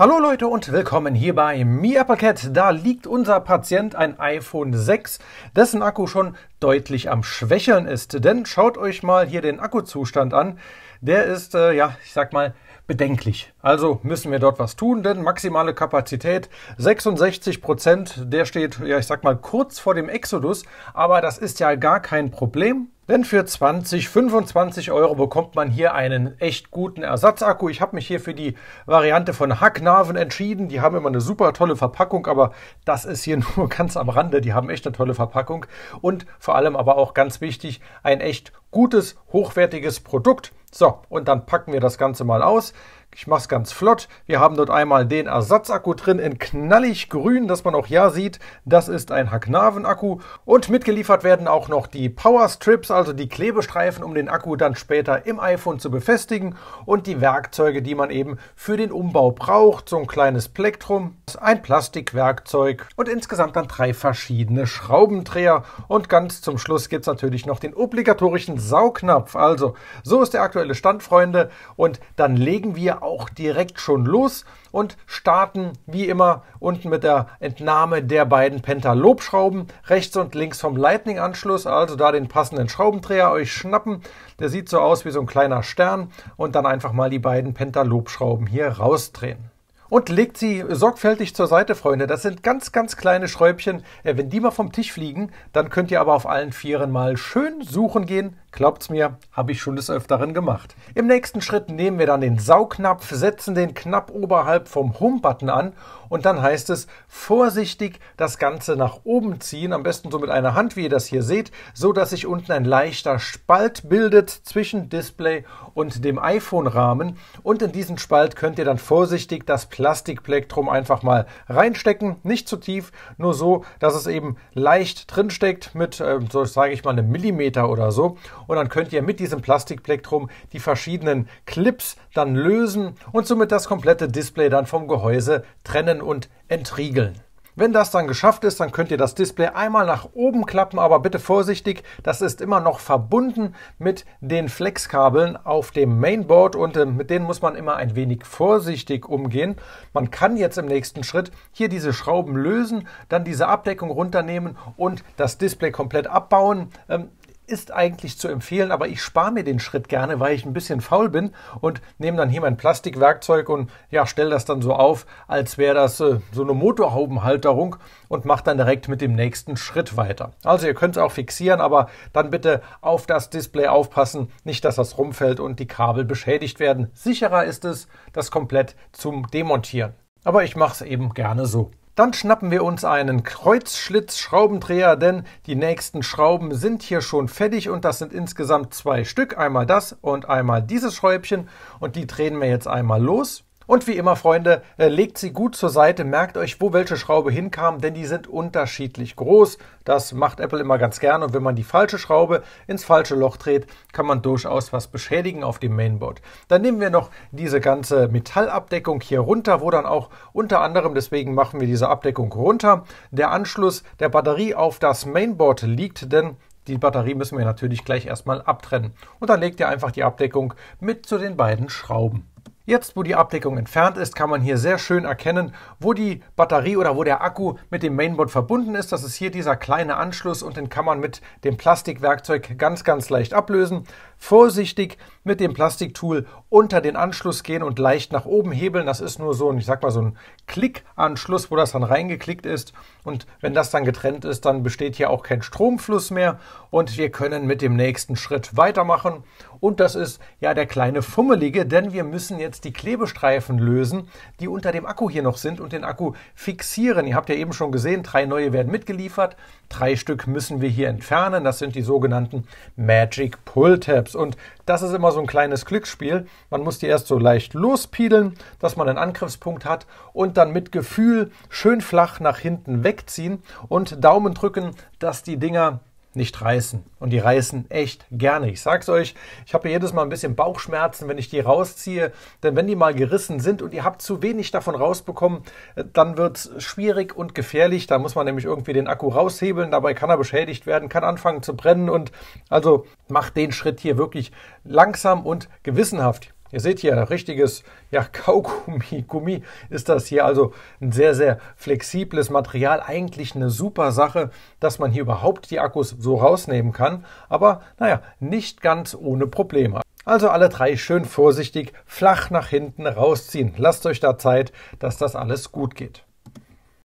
Hallo Leute und willkommen hier bei MiAppleCat. Da liegt unser Patient ein iPhone 6, dessen Akku schon deutlich am Schwächeln ist. Denn schaut euch mal hier den Akkuzustand an der ist, äh, ja, ich sag mal, bedenklich. Also müssen wir dort was tun, denn maximale Kapazität 66 Prozent, der steht, ja, ich sag mal, kurz vor dem Exodus, aber das ist ja gar kein Problem. Denn für 20, 25 Euro bekommt man hier einen echt guten Ersatzakku. Ich habe mich hier für die Variante von Hacknaven entschieden. Die haben immer eine super tolle Verpackung, aber das ist hier nur ganz am Rande. Die haben echt eine tolle Verpackung und vor allem aber auch ganz wichtig, ein echt gutes, hochwertiges Produkt. So, und dann packen wir das Ganze mal aus. Ich mache es ganz flott. Wir haben dort einmal den Ersatzakku drin in knallig grün, dass man auch ja sieht, das ist ein Hagnaven-Akku. Und mitgeliefert werden auch noch die Powerstrips, also die Klebestreifen, um den Akku dann später im iPhone zu befestigen. Und die Werkzeuge, die man eben für den Umbau braucht. So ein kleines Plektrum, ein Plastikwerkzeug und insgesamt dann drei verschiedene Schraubendreher. Und ganz zum Schluss gibt es natürlich noch den obligatorischen Saugnapf. Also, so ist der aktuelle Stand, Freunde. Und dann legen wir auch direkt schon los und starten wie immer unten mit der Entnahme der beiden Pentalobschrauben rechts und links vom Lightning-Anschluss. Also da den passenden Schraubendreher euch schnappen. Der sieht so aus wie so ein kleiner Stern und dann einfach mal die beiden Pentalobschrauben hier rausdrehen und legt sie sorgfältig zur Seite, Freunde. Das sind ganz, ganz kleine Schräubchen. Äh, wenn die mal vom Tisch fliegen, dann könnt ihr aber auf allen Vieren mal schön suchen gehen. Glaubt's mir, habe ich schon des Öfteren gemacht. Im nächsten Schritt nehmen wir dann den Saugnapf, setzen den knapp oberhalb vom home an und dann heißt es, vorsichtig das Ganze nach oben ziehen, am besten so mit einer Hand, wie ihr das hier seht, so dass sich unten ein leichter Spalt bildet zwischen Display und dem iPhone-Rahmen. Und in diesen Spalt könnt ihr dann vorsichtig das Plastikplektrum einfach mal reinstecken, nicht zu tief, nur so, dass es eben leicht drinsteckt mit, äh, so sage ich mal, einem Millimeter oder so. Und dann könnt ihr mit diesem Plastikplektrum die verschiedenen Clips dann lösen und somit das komplette Display dann vom Gehäuse trennen und entriegeln. Wenn das dann geschafft ist, dann könnt ihr das Display einmal nach oben klappen, aber bitte vorsichtig, das ist immer noch verbunden mit den Flexkabeln auf dem Mainboard und äh, mit denen muss man immer ein wenig vorsichtig umgehen. Man kann jetzt im nächsten Schritt hier diese Schrauben lösen, dann diese Abdeckung runternehmen und das Display komplett abbauen. Ähm, ist eigentlich zu empfehlen, aber ich spare mir den Schritt gerne, weil ich ein bisschen faul bin und nehme dann hier mein Plastikwerkzeug und ja, stelle das dann so auf, als wäre das äh, so eine Motorhaubenhalterung und mache dann direkt mit dem nächsten Schritt weiter. Also ihr könnt es auch fixieren, aber dann bitte auf das Display aufpassen, nicht dass das rumfällt und die Kabel beschädigt werden. Sicherer ist es, das komplett zum Demontieren. Aber ich mache es eben gerne so. Dann schnappen wir uns einen Kreuzschlitz-Schraubendreher, denn die nächsten Schrauben sind hier schon fertig und das sind insgesamt zwei Stück. Einmal das und einmal dieses Schräubchen und die drehen wir jetzt einmal los. Und wie immer, Freunde, äh, legt sie gut zur Seite, merkt euch, wo welche Schraube hinkam, denn die sind unterschiedlich groß. Das macht Apple immer ganz gern und wenn man die falsche Schraube ins falsche Loch dreht, kann man durchaus was beschädigen auf dem Mainboard. Dann nehmen wir noch diese ganze Metallabdeckung hier runter, wo dann auch unter anderem, deswegen machen wir diese Abdeckung runter, der Anschluss der Batterie auf das Mainboard liegt, denn die Batterie müssen wir natürlich gleich erstmal abtrennen. Und dann legt ihr einfach die Abdeckung mit zu den beiden Schrauben. Jetzt, wo die Abdeckung entfernt ist, kann man hier sehr schön erkennen, wo die Batterie oder wo der Akku mit dem Mainboard verbunden ist. Das ist hier dieser kleine Anschluss und den kann man mit dem Plastikwerkzeug ganz, ganz leicht ablösen. Vorsichtig, mit dem Plastiktool unter den Anschluss gehen und leicht nach oben hebeln. Das ist nur so ein, ich sag mal, so ein Klickanschluss, wo das dann reingeklickt ist. Und wenn das dann getrennt ist, dann besteht hier auch kein Stromfluss mehr. Und wir können mit dem nächsten Schritt weitermachen. Und das ist ja der kleine Fummelige, denn wir müssen jetzt die Klebestreifen lösen, die unter dem Akku hier noch sind und den Akku fixieren. Ihr habt ja eben schon gesehen, drei neue werden mitgeliefert. Drei Stück müssen wir hier entfernen. Das sind die sogenannten Magic Pull Tabs. Und das ist immer immer so ein kleines Glücksspiel. Man muss die erst so leicht lospiedeln, dass man einen Angriffspunkt hat und dann mit Gefühl schön flach nach hinten wegziehen und Daumen drücken, dass die Dinger nicht reißen. Und die reißen echt gerne. Ich sag's euch, ich habe jedes Mal ein bisschen Bauchschmerzen, wenn ich die rausziehe. Denn wenn die mal gerissen sind und ihr habt zu wenig davon rausbekommen, äh, dann wird es schwierig und gefährlich. Da muss man nämlich irgendwie den Akku raushebeln. Dabei kann er beschädigt werden, kann anfangen zu brennen. Und also macht den Schritt hier wirklich langsam und gewissenhaft. Ihr seht hier, richtiges ja, Kaugummi. Gummi ist das hier also ein sehr, sehr flexibles Material. Eigentlich eine super Sache, dass man hier überhaupt die Akkus so rausnehmen kann. Aber naja, nicht ganz ohne Probleme. Also alle drei schön vorsichtig flach nach hinten rausziehen. Lasst euch da Zeit, dass das alles gut geht.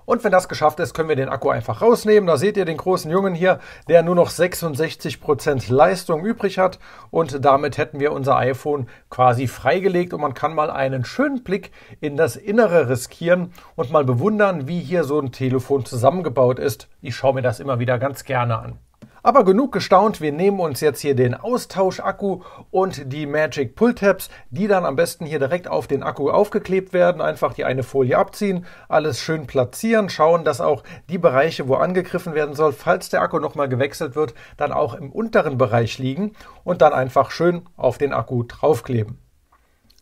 Und wenn das geschafft ist, können wir den Akku einfach rausnehmen. Da seht ihr den großen Jungen hier, der nur noch 66% Leistung übrig hat. Und damit hätten wir unser iPhone quasi freigelegt und man kann mal einen schönen Blick in das Innere riskieren und mal bewundern, wie hier so ein Telefon zusammengebaut ist. Ich schaue mir das immer wieder ganz gerne an. Aber genug gestaunt, wir nehmen uns jetzt hier den Austauschakku und die Magic Pull Tabs, die dann am besten hier direkt auf den Akku aufgeklebt werden. Einfach die eine Folie abziehen, alles schön platzieren, schauen, dass auch die Bereiche, wo angegriffen werden soll, falls der Akku nochmal gewechselt wird, dann auch im unteren Bereich liegen und dann einfach schön auf den Akku draufkleben.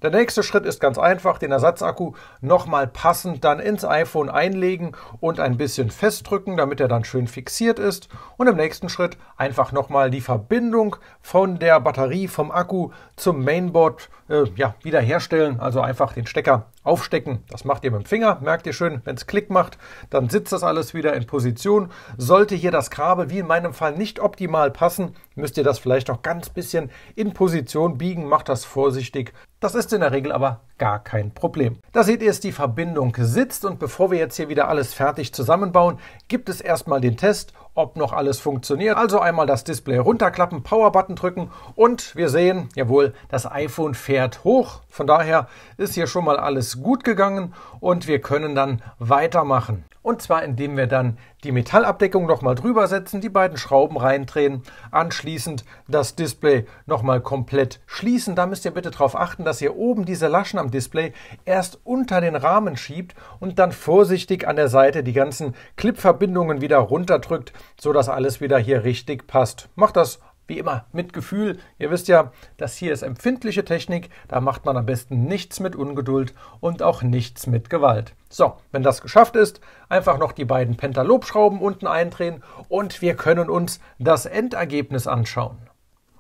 Der nächste Schritt ist ganz einfach, den Ersatzakku nochmal passend dann ins iPhone einlegen und ein bisschen festdrücken, damit er dann schön fixiert ist. Und im nächsten Schritt einfach nochmal die Verbindung von der Batterie vom Akku zum Mainboard äh, ja, wiederherstellen. Also einfach den Stecker aufstecken. Das macht ihr mit dem Finger, merkt ihr schön, wenn es Klick macht, dann sitzt das alles wieder in Position. Sollte hier das Kabel, wie in meinem Fall, nicht optimal passen, müsst ihr das vielleicht noch ganz bisschen in Position biegen. Macht das vorsichtig, das ist in der Regel aber gar kein Problem. Da seht ihr es, die Verbindung sitzt und bevor wir jetzt hier wieder alles fertig zusammenbauen, gibt es erstmal den Test ob noch alles funktioniert. Also einmal das Display runterklappen, Power-Button drücken und wir sehen, jawohl, das iPhone fährt hoch. Von daher ist hier schon mal alles gut gegangen und wir können dann weitermachen. Und zwar indem wir dann die Metallabdeckung nochmal drüber setzen, die beiden Schrauben reindrehen, anschließend das Display nochmal komplett schließen. Da müsst ihr bitte darauf achten, dass ihr oben diese Laschen am Display erst unter den Rahmen schiebt und dann vorsichtig an der Seite die ganzen Clipverbindungen wieder runterdrückt, so dass alles wieder hier richtig passt. Macht das wie immer mit Gefühl. Ihr wisst ja, das hier ist empfindliche Technik, da macht man am besten nichts mit Ungeduld und auch nichts mit Gewalt. So, wenn das geschafft ist, einfach noch die beiden Pentalobschrauben unten eindrehen und wir können uns das Endergebnis anschauen.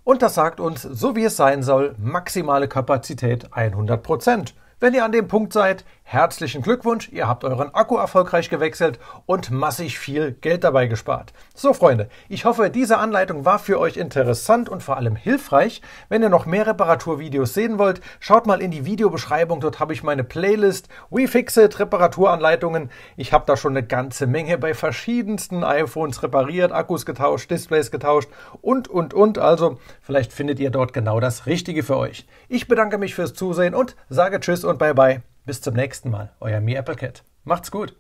Und das sagt uns, so wie es sein soll, maximale Kapazität 100%. Wenn ihr an dem Punkt seid, Herzlichen Glückwunsch, ihr habt euren Akku erfolgreich gewechselt und massig viel Geld dabei gespart. So Freunde, ich hoffe, diese Anleitung war für euch interessant und vor allem hilfreich. Wenn ihr noch mehr Reparaturvideos sehen wollt, schaut mal in die Videobeschreibung, dort habe ich meine Playlist WeFixit Reparaturanleitungen. Ich habe da schon eine ganze Menge bei verschiedensten iPhones repariert, Akkus getauscht, Displays getauscht und, und, und. Also vielleicht findet ihr dort genau das Richtige für euch. Ich bedanke mich fürs Zusehen und sage Tschüss und Bye-bye. Bis zum nächsten Mal, euer Mi Applecat. Macht's gut!